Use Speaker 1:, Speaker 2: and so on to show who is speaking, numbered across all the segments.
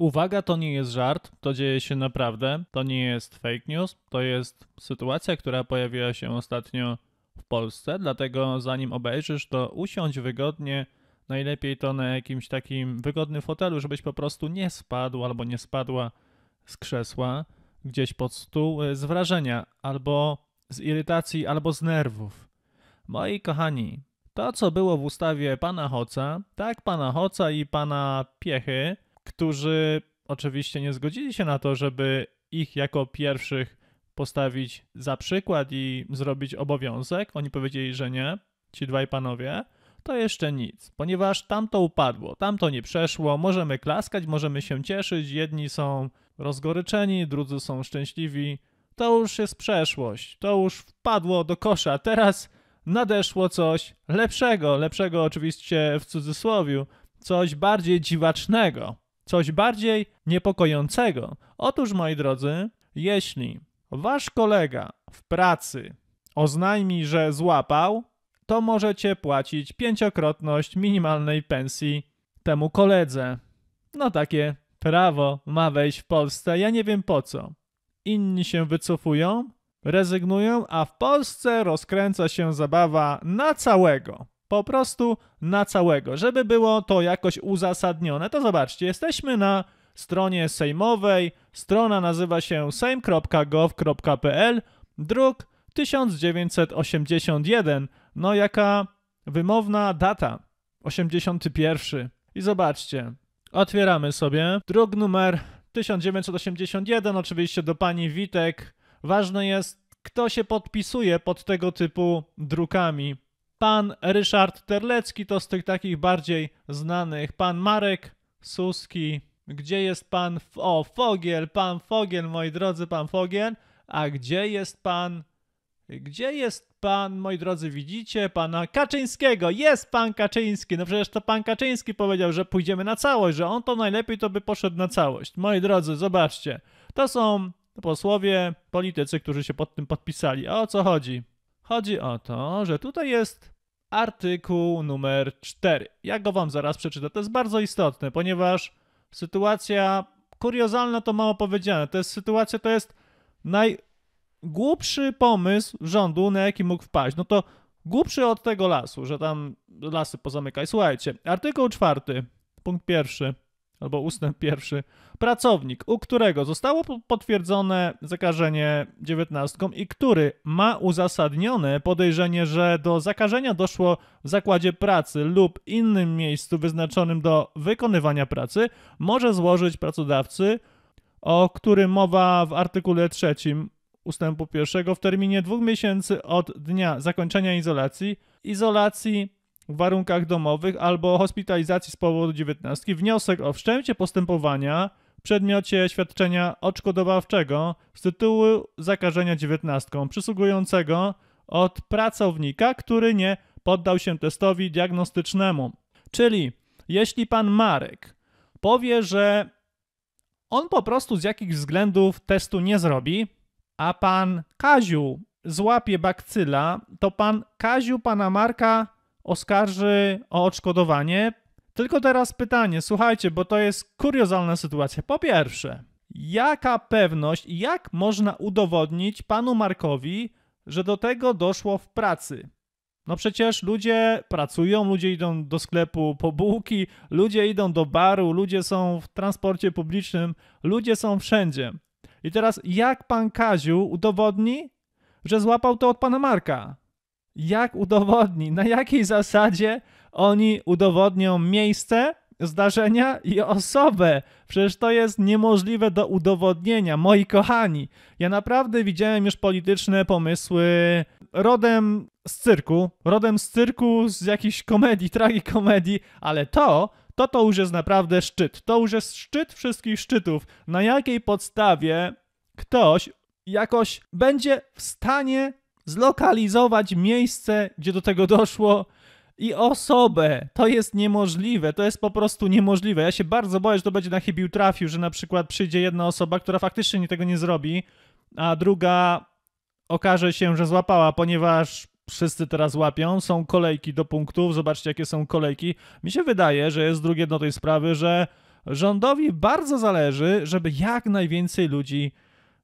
Speaker 1: Uwaga, to nie jest żart, to dzieje się naprawdę, to nie jest fake news, to jest sytuacja, która pojawiła się ostatnio w Polsce, dlatego zanim obejrzysz, to usiądź wygodnie, najlepiej to na jakimś takim wygodnym fotelu, żebyś po prostu nie spadł albo nie spadła z krzesła gdzieś pod stół e, z wrażenia albo z irytacji albo z nerwów. Moi kochani, to co było w ustawie pana Hoca, tak pana Hoca i pana Piechy, którzy oczywiście nie zgodzili się na to, żeby ich jako pierwszych postawić za przykład i zrobić obowiązek. Oni powiedzieli, że nie, ci dwaj panowie. To jeszcze nic, ponieważ tamto upadło, tamto nie przeszło, możemy klaskać, możemy się cieszyć, jedni są rozgoryczeni, drudzy są szczęśliwi. To już jest przeszłość, to już wpadło do kosza, teraz nadeszło coś lepszego, lepszego oczywiście w cudzysłowie, coś bardziej dziwacznego coś bardziej niepokojącego. Otóż, moi drodzy, jeśli wasz kolega w pracy oznajmi, że złapał, to możecie płacić pięciokrotność minimalnej pensji temu koledze. No takie prawo ma wejść w Polsce, ja nie wiem po co. Inni się wycofują, rezygnują, a w Polsce rozkręca się zabawa na całego. Po prostu na całego. Żeby było to jakoś uzasadnione, to zobaczcie, jesteśmy na stronie sejmowej. Strona nazywa się sejm.gov.pl, druk 1981. No jaka wymowna data. 81. I zobaczcie. Otwieramy sobie druk numer 1981. Oczywiście do pani Witek. Ważne jest, kto się podpisuje pod tego typu drukami. Pan Ryszard Terlecki to z tych takich bardziej znanych. Pan Marek Suski. Gdzie jest pan... F o, Fogiel, pan Fogiel, moi drodzy, pan Fogiel. A gdzie jest pan... Gdzie jest pan, moi drodzy, widzicie pana Kaczyńskiego? Jest pan Kaczyński. No przecież to pan Kaczyński powiedział, że pójdziemy na całość, że on to najlepiej to by poszedł na całość. Moi drodzy, zobaczcie. To są posłowie, politycy, którzy się pod tym podpisali. A o co chodzi? Chodzi o to, że tutaj jest artykuł numer 4. Ja go wam zaraz przeczytam. To jest bardzo istotne, ponieważ sytuacja kuriozalna to mało powiedziane. To jest sytuacja, to jest najgłupszy pomysł rządu, na jaki mógł wpaść. No to głupszy od tego lasu, że tam lasy pozamykaj. Słuchajcie, artykuł 4, punkt pierwszy albo ustęp pierwszy, pracownik, u którego zostało potwierdzone zakażenie dziewiętnastką i który ma uzasadnione podejrzenie, że do zakażenia doszło w zakładzie pracy lub innym miejscu wyznaczonym do wykonywania pracy, może złożyć pracodawcy, o którym mowa w artykule trzecim ustępu pierwszego w terminie dwóch miesięcy od dnia zakończenia izolacji, izolacji w warunkach domowych albo hospitalizacji z powodu dziewiętnastki wniosek o wszczęcie postępowania w przedmiocie świadczenia odszkodowawczego z tytułu zakażenia dziewiętnastką przysługującego od pracownika, który nie poddał się testowi diagnostycznemu. Czyli jeśli pan Marek powie, że on po prostu z jakichś względów testu nie zrobi, a pan Kaziu złapie bakcyla, to pan Kaziu pana Marka oskarży o odszkodowanie. Tylko teraz pytanie, słuchajcie, bo to jest kuriozalna sytuacja. Po pierwsze, jaka pewność i jak można udowodnić panu Markowi, że do tego doszło w pracy? No przecież ludzie pracują, ludzie idą do sklepu po bułki, ludzie idą do baru, ludzie są w transporcie publicznym, ludzie są wszędzie. I teraz jak pan Kaziu udowodni, że złapał to od pana Marka? jak udowodni, na jakiej zasadzie oni udowodnią miejsce zdarzenia i osobę. Przecież to jest niemożliwe do udowodnienia, moi kochani. Ja naprawdę widziałem już polityczne pomysły rodem z cyrku, rodem z cyrku, z jakiejś komedii, tragikomedii, ale to, to to już jest naprawdę szczyt. To już jest szczyt wszystkich szczytów. Na jakiej podstawie ktoś jakoś będzie w stanie zlokalizować miejsce, gdzie do tego doszło i osobę. To jest niemożliwe, to jest po prostu niemożliwe. Ja się bardzo boję, że to będzie na chybił trafił, że na przykład przyjdzie jedna osoba, która faktycznie tego nie zrobi, a druga okaże się, że złapała, ponieważ wszyscy teraz łapią, są kolejki do punktów, zobaczcie jakie są kolejki. Mi się wydaje, że jest drugie do tej sprawy, że rządowi bardzo zależy, żeby jak najwięcej ludzi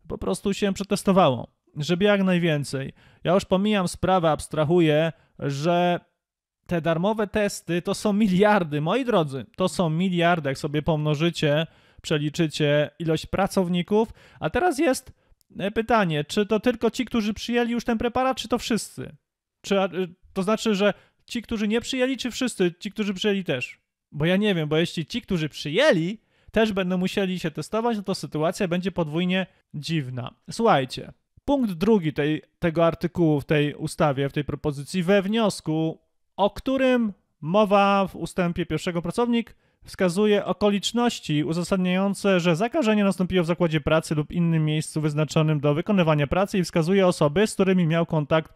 Speaker 1: po prostu się przetestowało żeby jak najwięcej. Ja już pomijam sprawę, abstrahuję, że te darmowe testy to są miliardy, moi drodzy, to są miliardy, jak sobie pomnożycie, przeliczycie ilość pracowników. A teraz jest e, pytanie, czy to tylko ci, którzy przyjęli już ten preparat, czy to wszyscy? Czy, y, to znaczy, że ci, którzy nie przyjęli, czy wszyscy, ci, którzy przyjęli też? Bo ja nie wiem, bo jeśli ci, którzy przyjęli, też będą musieli się testować, no to sytuacja będzie podwójnie dziwna. Słuchajcie, Punkt drugi tej, tego artykułu w tej ustawie, w tej propozycji, we wniosku, o którym mowa w ustępie pierwszego pracownik wskazuje okoliczności uzasadniające, że zakażenie nastąpiło w zakładzie pracy lub innym miejscu wyznaczonym do wykonywania pracy i wskazuje osoby, z którymi miał kontakt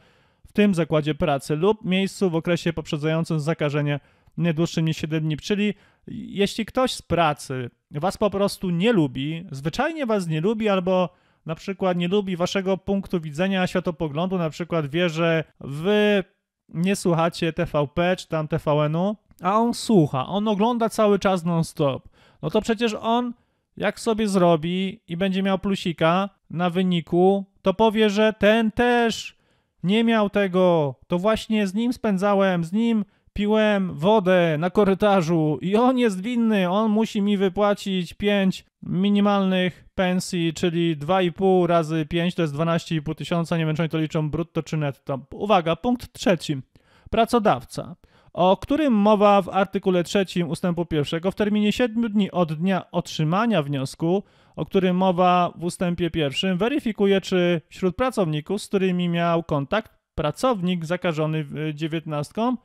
Speaker 1: w tym zakładzie pracy lub miejscu w okresie poprzedzającym zakażenie nie dłuższym niż 7 dni. Czyli jeśli ktoś z pracy was po prostu nie lubi, zwyczajnie was nie lubi albo na przykład nie lubi waszego punktu widzenia, światopoglądu, na przykład wie, że wy nie słuchacie TVP czy tam TVN-u, a on słucha, on ogląda cały czas non-stop, no to przecież on jak sobie zrobi i będzie miał plusika na wyniku, to powie, że ten też nie miał tego, to właśnie z nim spędzałem, z nim piłem wodę na korytarzu i on jest winny, on musi mi wypłacić 5 minimalnych pensji, czyli 2,5 razy 5 to jest 12,5 tysiąca, nie wiem czy oni to liczą brutto czy netto. Uwaga, punkt trzeci. Pracodawca, o którym mowa w artykule trzecim ustępu pierwszego w terminie 7 dni od dnia otrzymania wniosku, o którym mowa w ustępie pierwszym, weryfikuje, czy wśród pracowników, z którymi miał kontakt, pracownik zakażony dziewiętnastką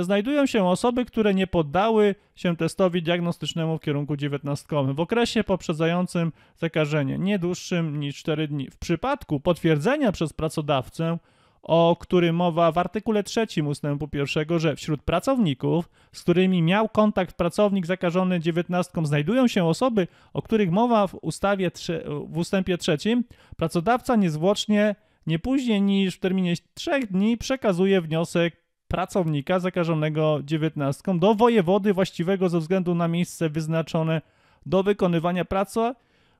Speaker 1: znajdują się osoby, które nie poddały się testowi diagnostycznemu w kierunku 19 w okresie poprzedzającym zakażenie, nie dłuższym niż 4 dni. W przypadku potwierdzenia przez pracodawcę, o którym mowa w artykule 3 ustępu 1, że wśród pracowników, z którymi miał kontakt pracownik zakażony 19, znajdują się osoby, o których mowa w, ustawie, w ustępie 3, pracodawca niezwłocznie nie później niż w terminie 3 dni przekazuje wniosek pracownika zakażonego dziewiętnastką do wojewody właściwego ze względu na miejsce wyznaczone do wykonywania pracy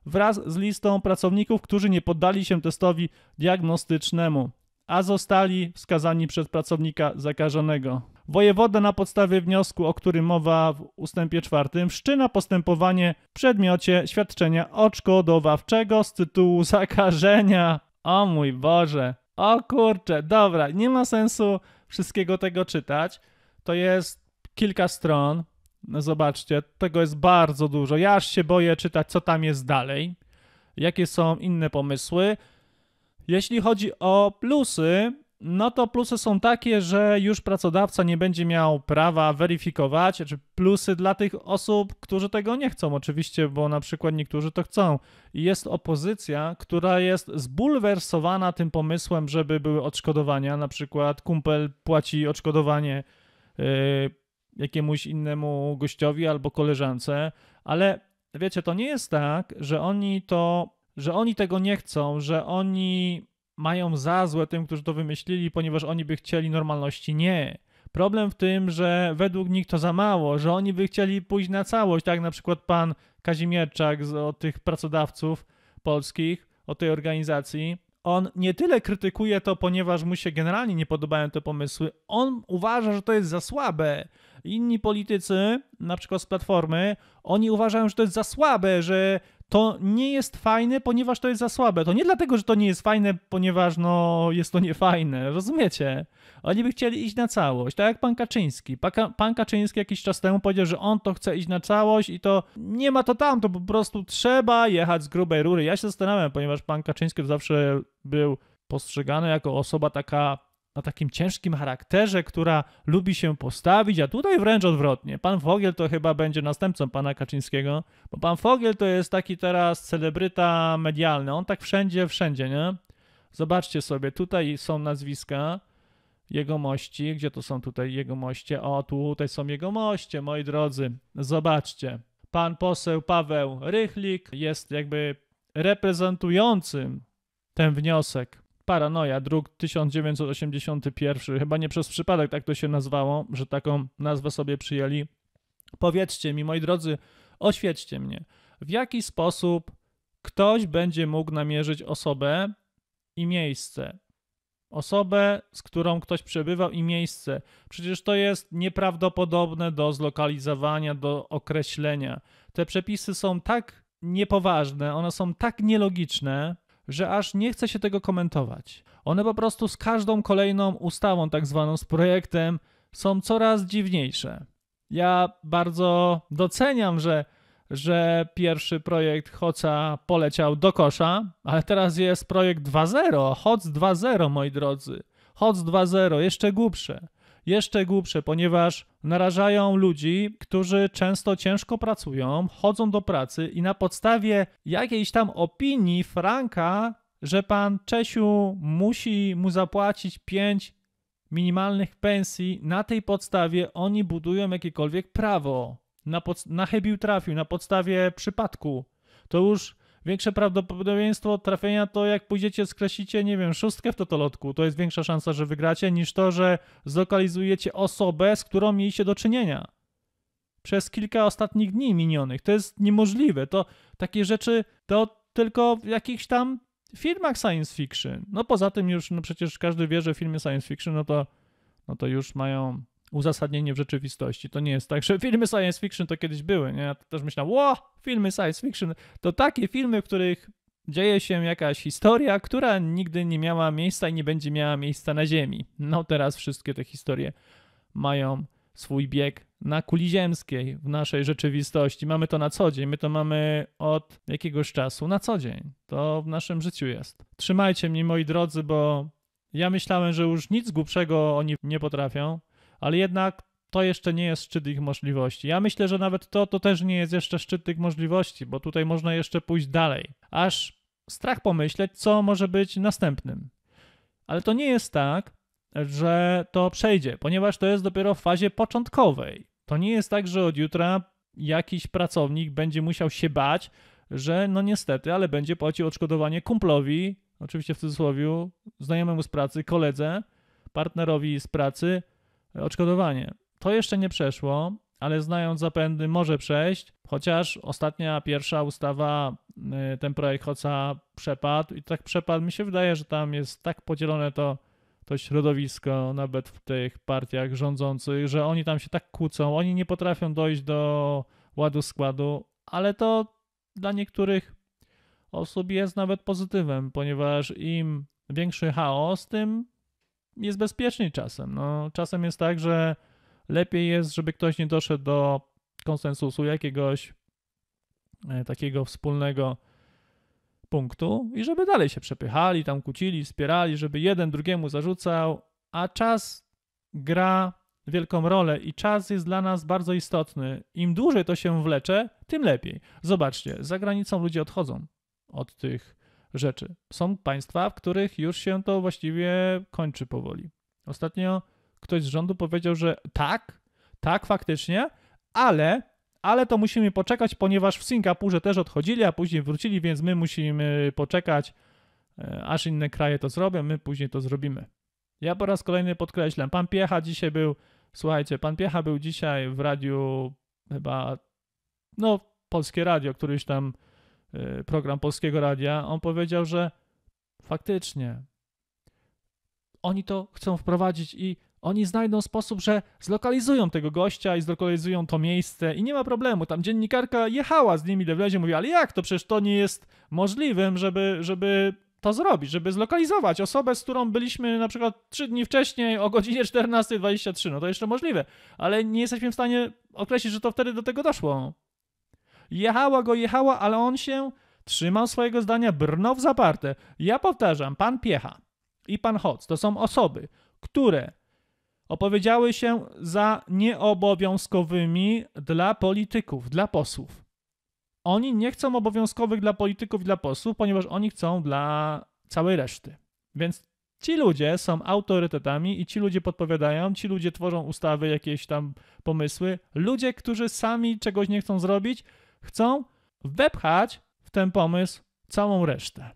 Speaker 1: wraz z listą pracowników, którzy nie poddali się testowi diagnostycznemu, a zostali wskazani przez pracownika zakażonego. Wojewoda na podstawie wniosku, o którym mowa w ustępie czwartym, wszczyna postępowanie w przedmiocie świadczenia odszkodowawczego z tytułu zakażenia. O mój Boże! O kurcze, dobra, nie ma sensu wszystkiego tego czytać. To jest kilka stron. No zobaczcie, tego jest bardzo dużo. Ja aż się boję czytać, co tam jest dalej. Jakie są inne pomysły. Jeśli chodzi o plusy, no to plusy są takie, że już pracodawca nie będzie miał prawa weryfikować, czy plusy dla tych osób, którzy tego nie chcą, oczywiście, bo na przykład niektórzy to chcą. I jest opozycja, która jest zbulwersowana tym pomysłem, żeby były odszkodowania, na przykład kumpel płaci odszkodowanie yy, jakiemuś innemu gościowi albo koleżance, ale wiecie, to nie jest tak, że oni to, że oni tego nie chcą, że oni mają za złe tym, którzy to wymyślili, ponieważ oni by chcieli normalności. Nie. Problem w tym, że według nich to za mało, że oni by chcieli pójść na całość, tak na przykład pan Kazimierczak z, od tych pracodawców polskich, od tej organizacji. On nie tyle krytykuje to, ponieważ mu się generalnie nie podobają te pomysły, on uważa, że to jest za słabe. Inni politycy, na przykład z Platformy, oni uważają, że to jest za słabe, że to nie jest fajne, ponieważ to jest za słabe. To nie dlatego, że to nie jest fajne, ponieważ no, jest to niefajne, rozumiecie? Oni by chcieli iść na całość, tak jak pan Kaczyński. Pan Kaczyński jakiś czas temu powiedział, że on to chce iść na całość i to nie ma to tam, to po prostu trzeba jechać z grubej rury. Ja się zastanawiam, ponieważ pan Kaczyński zawsze był postrzegany jako osoba taka na takim ciężkim charakterze, która lubi się postawić, a tutaj wręcz odwrotnie. Pan Fogel to chyba będzie następcą pana Kaczyńskiego, bo pan Fogel to jest taki teraz celebryta medialny. On tak wszędzie, wszędzie, nie? Zobaczcie sobie, tutaj są nazwiska jegomości. Gdzie to są tutaj jegomoście? O, tutaj są jegomoście, moi drodzy. Zobaczcie. Pan poseł Paweł Rychlik jest jakby reprezentującym ten wniosek Paranoja, druk 1981. Chyba nie przez przypadek tak to się nazwało, że taką nazwę sobie przyjęli. Powiedzcie mi, moi drodzy, oświećcie mnie, w jaki sposób ktoś będzie mógł namierzyć osobę i miejsce. Osobę, z którą ktoś przebywał i miejsce. Przecież to jest nieprawdopodobne do zlokalizowania, do określenia. Te przepisy są tak niepoważne, one są tak nielogiczne, że aż nie chce się tego komentować. One po prostu z każdą kolejną ustawą, tak zwaną z projektem, są coraz dziwniejsze. Ja bardzo doceniam, że, że pierwszy projekt Hoca poleciał do kosza, ale teraz jest projekt 2.0, Hoc 2.0, moi drodzy. Hoc 2.0, jeszcze głupsze jeszcze głupsze, ponieważ narażają ludzi, którzy często ciężko pracują, chodzą do pracy i na podstawie jakiejś tam opinii Franka, że pan Czesiu musi mu zapłacić 5 minimalnych pensji, na tej podstawie oni budują jakiekolwiek prawo. Na, pod, na chybił trafił, na podstawie przypadku. To już większe prawdopodobieństwo trafienia to jak pójdziecie, skreślicie, nie wiem, szóstkę w totolotku, to jest większa szansa, że wygracie, niż to, że zlokalizujecie osobę, z którą mieliście do czynienia przez kilka ostatnich dni minionych. To jest niemożliwe. To takie rzeczy to tylko w jakichś tam filmach science fiction. No poza tym już, no przecież każdy wie, że filmy science fiction, no to, no to już mają uzasadnienie w rzeczywistości. To nie jest tak, że filmy science fiction to kiedyś były, nie? Ja też myślałem, ło, filmy science fiction to takie filmy, w których dzieje się jakaś historia, która nigdy nie miała miejsca i nie będzie miała miejsca na Ziemi. No teraz wszystkie te historie mają swój bieg na kuli ziemskiej, w naszej rzeczywistości. Mamy to na co dzień, my to mamy od jakiegoś czasu na co dzień. To w naszym życiu jest. Trzymajcie mnie, moi drodzy, bo ja myślałem, że już nic głupszego oni nie potrafią ale jednak to jeszcze nie jest szczyt ich możliwości. Ja myślę, że nawet to, to też nie jest jeszcze szczyt tych możliwości, bo tutaj można jeszcze pójść dalej. Aż strach pomyśleć, co może być następnym. Ale to nie jest tak, że to przejdzie, ponieważ to jest dopiero w fazie początkowej. To nie jest tak, że od jutra jakiś pracownik będzie musiał się bać, że no niestety, ale będzie płacił odszkodowanie kumplowi, oczywiście w cudzysłowie, znajomemu z pracy, koledze, partnerowi z pracy, odszkodowanie. To jeszcze nie przeszło, ale znając zapędy może przejść, chociaż ostatnia, pierwsza ustawa, y, ten projekt Hoca przepadł i tak przepadł. Mi się wydaje, że tam jest tak podzielone to, to środowisko, nawet w tych partiach rządzących, że oni tam się tak kłócą, oni nie potrafią dojść do ładu składu, ale to dla niektórych osób jest nawet pozytywem, ponieważ im większy chaos, tym jest bezpieczniej czasem. No, czasem jest tak, że lepiej jest, żeby ktoś nie doszedł do konsensusu jakiegoś e, takiego wspólnego punktu i żeby dalej się przepychali, tam kłócili, wspierali, żeby jeden drugiemu zarzucał, a czas gra wielką rolę i czas jest dla nas bardzo istotny. Im dłużej to się wlecze, tym lepiej. Zobaczcie, za granicą ludzie odchodzą od tych rzeczy. Są państwa, w których już się to właściwie kończy powoli. Ostatnio ktoś z rządu powiedział, że tak, tak faktycznie, ale, ale to musimy poczekać, ponieważ w Singapurze też odchodzili, a później wrócili, więc my musimy poczekać, e, aż inne kraje to zrobią, my później to zrobimy. Ja po raz kolejny podkreślam, pan Piecha dzisiaj był, słuchajcie, pan Piecha był dzisiaj w radiu chyba, no, Polskie Radio, któryś tam Y, program Polskiego Radia, on powiedział, że faktycznie oni to chcą wprowadzić i oni znajdą sposób, że zlokalizują tego gościa i zlokalizują to miejsce i nie ma problemu. Tam dziennikarka jechała z nimi do wlezie, mówiła, ale jak to przecież to nie jest możliwym, żeby, żeby to zrobić, żeby zlokalizować osobę, z którą byliśmy na przykład trzy dni wcześniej o godzinie 14.23. No to jeszcze możliwe, ale nie jesteśmy w stanie określić, że to wtedy do tego doszło. Jechała go, jechała, ale on się trzymał swojego zdania, brnął w zaparte. Ja powtarzam, pan Piecha i pan Hoc to są osoby, które opowiedziały się za nieobowiązkowymi dla polityków, dla posłów. Oni nie chcą obowiązkowych dla polityków, dla posłów, ponieważ oni chcą dla całej reszty. Więc ci ludzie są autorytetami i ci ludzie podpowiadają, ci ludzie tworzą ustawy, jakieś tam pomysły. Ludzie, którzy sami czegoś nie chcą zrobić, Chcą wepchać w ten pomysł całą resztę.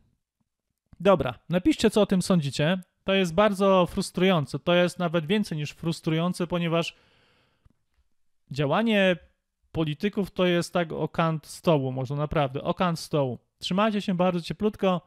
Speaker 1: Dobra, napiszcie, co o tym sądzicie. To jest bardzo frustrujące. To jest nawet więcej niż frustrujące, ponieważ działanie polityków to jest tak okant stołu, może naprawdę, okant stołu. Trzymajcie się bardzo cieplutko.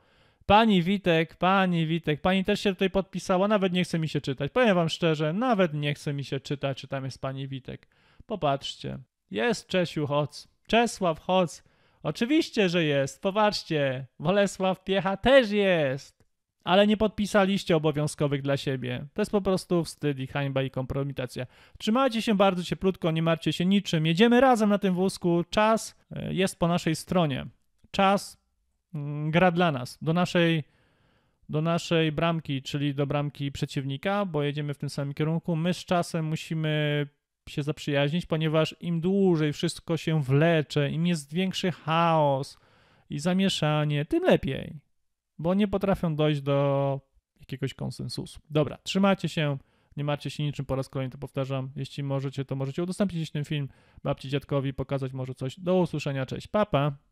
Speaker 1: Pani Witek, pani Witek, pani też się tutaj podpisała, nawet nie chce mi się czytać. Powiem wam szczerze, nawet nie chce mi się czytać, czy tam jest pani Witek. Popatrzcie. Jest Czesiu Hoc. Czesław Hoc, oczywiście, że jest, popatrzcie, Wolesław Piecha też jest, ale nie podpisaliście obowiązkowych dla siebie. To jest po prostu wstyd i hańba i kompromitacja. Trzymajcie się bardzo cieplutko, nie martwcie się niczym, jedziemy razem na tym wózku, czas e, jest po naszej stronie, czas mm, gra dla nas, do naszej do naszej bramki, czyli do bramki przeciwnika, bo jedziemy w tym samym kierunku. My z czasem musimy się zaprzyjaźnić, ponieważ im dłużej wszystko się wlecze, im jest większy chaos i zamieszanie, tym lepiej, bo nie potrafią dojść do jakiegoś konsensusu. Dobra, trzymajcie się, nie martwcie się niczym, po raz kolejny to powtarzam. Jeśli możecie, to możecie udostępnić ten film babci, dziadkowi, pokazać może coś. Do usłyszenia, cześć, papa! Pa.